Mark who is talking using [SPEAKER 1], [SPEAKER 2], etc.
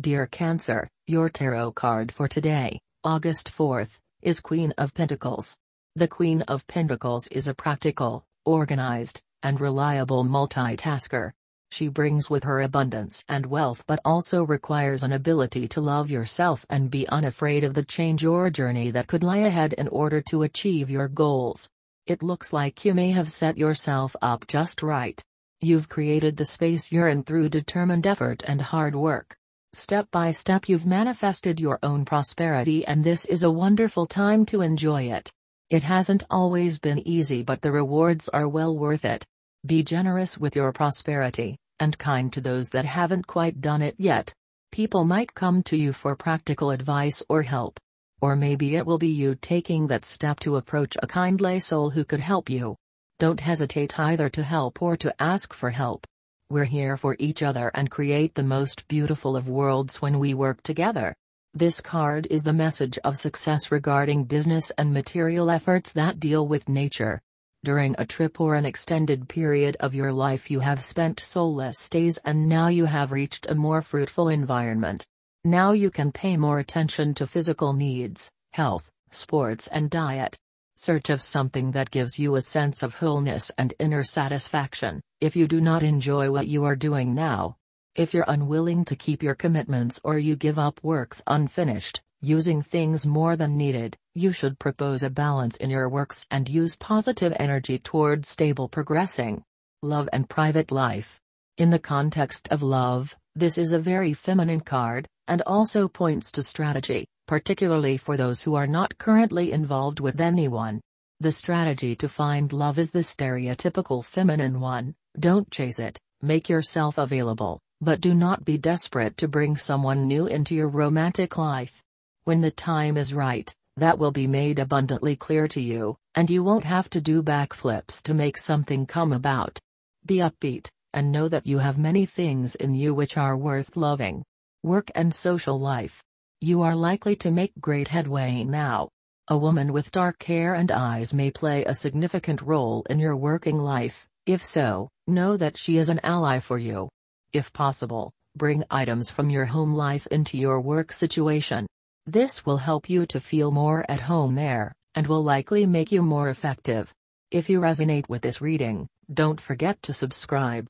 [SPEAKER 1] Dear Cancer, your tarot card for today, August 4th, is Queen of Pentacles. The Queen of Pentacles is a practical, organized, and reliable multitasker. She brings with her abundance and wealth but also requires an ability to love yourself and be unafraid of the change or journey that could lie ahead in order to achieve your goals. It looks like you may have set yourself up just right. You've created the space you're in through determined effort and hard work. Step by step you've manifested your own prosperity and this is a wonderful time to enjoy it. It hasn't always been easy but the rewards are well worth it. Be generous with your prosperity, and kind to those that haven't quite done it yet. People might come to you for practical advice or help. Or maybe it will be you taking that step to approach a kindly soul who could help you. Don't hesitate either to help or to ask for help. We're here for each other and create the most beautiful of worlds when we work together. This card is the message of success regarding business and material efforts that deal with nature. During a trip or an extended period of your life you have spent soulless days and now you have reached a more fruitful environment. Now you can pay more attention to physical needs, health, sports and diet. Search of something that gives you a sense of wholeness and inner satisfaction, if you do not enjoy what you are doing now. If you're unwilling to keep your commitments or you give up works unfinished, using things more than needed, you should propose a balance in your works and use positive energy toward stable progressing. Love and private life. In the context of love, this is a very feminine card, and also points to strategy, particularly for those who are not currently involved with anyone. The strategy to find love is the stereotypical feminine one don't chase it, make yourself available, but do not be desperate to bring someone new into your romantic life. When the time is right, that will be made abundantly clear to you, and you won't have to do backflips to make something come about. Be upbeat, and know that you have many things in you which are worth loving. Work and social life, you are likely to make great headway now. A woman with dark hair and eyes may play a significant role in your working life, if so, know that she is an ally for you. If possible, bring items from your home life into your work situation. This will help you to feel more at home there, and will likely make you more effective. If you resonate with this reading, don't forget to subscribe.